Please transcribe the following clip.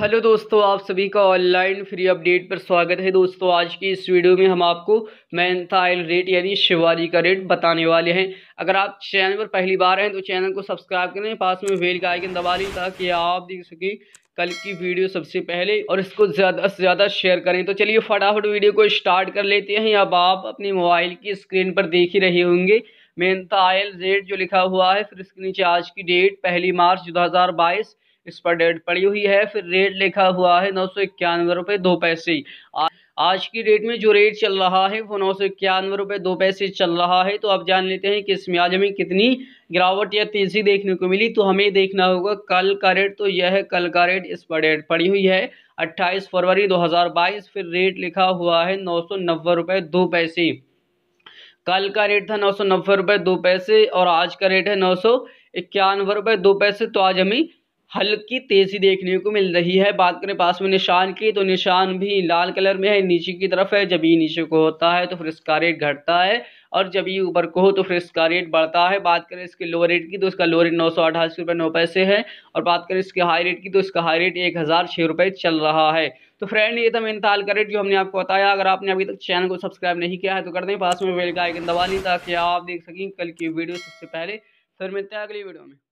hello दोस्तों आप सभी का ऑनलाइन फ्री अपडेट पर स्वागत है दोस्तों आज की इस वीडियो में हम आपको मेहनता आयल रेट यानी शिवाली का रेट बताने वाले हैं अगर आप चैनल पर पहली बार हैं तो चैनल को सब्सक्राइब करें पास में बेल का आइकन दबा लें ताकि आप देख सकें कल की वीडियो सबसे पहले और इसको ज़्यादा से ज़्यादा शेयर करें तो चलिए फटाफट वीडियो को स्टार्ट कर लेते हैं अब आप अपने मोबाइल की स्क्रीन पर देख ही रहे होंगे मेहनता आयल रेट जो लिखा हुआ है फिर इसके नीचे आज की डेट पहली मार्च दो इस पर डेट पड़ी हुई है फिर रेट लिखा हुआ है नौ सौ इक्यानवे रुपये दो पैसे आज की डेट में जो रेट चल रहा है वो नौ सौ इक्यानवे रुपये दो पैसे चल रहा है तो आप जान लेते हैं कि इसमें आज हमें कितनी गिरावट या तेज़ी देखने को मिली तो हमें देखना होगा कल का रेट तो यह है कल का रेट इस पर डेट पड़ी हुई है अट्ठाईस फरवरी दो हजार बाईस फिर रेट लिखा हुआ है नौ सौ नब्बे रुपये दो पैसे कल का रेट था नौ सौ नब्बे रुपये दो पैसे और आज का रेट है नौ सौ इक्यानवे रुपये दो पैसे तो आज हमें हल्की तेज़ी देखने को मिल रही है बात करें पास में निशान की तो निशान भी लाल कलर में है नीचे की तरफ है जब ही नीचे को होता है तो फिर इसका रेट घटता है और जब ये ऊपर को हो तो फिर इसका रेट बढ़ता है बात करें इसके लो रेट की तो इसका लो रेट नौ सौ अठासी रुपये नौ पैसे है और बात करें इसके हाई रेट की तो इसका हाई रेट एक हज़ार छः रुपये चल रहा है तो फ्रेंड ये था मेन ताल का रेट जो हमने आपको बताया अगर आपने अभी तक चैनल को सब्सक्राइब नहीं किया है तो कर दें पास में बेल का आइकन दबा लें ताकि आप देख सकें कल की वीडियो सबसे पहले फिर मिलते हैं अगली वीडियो में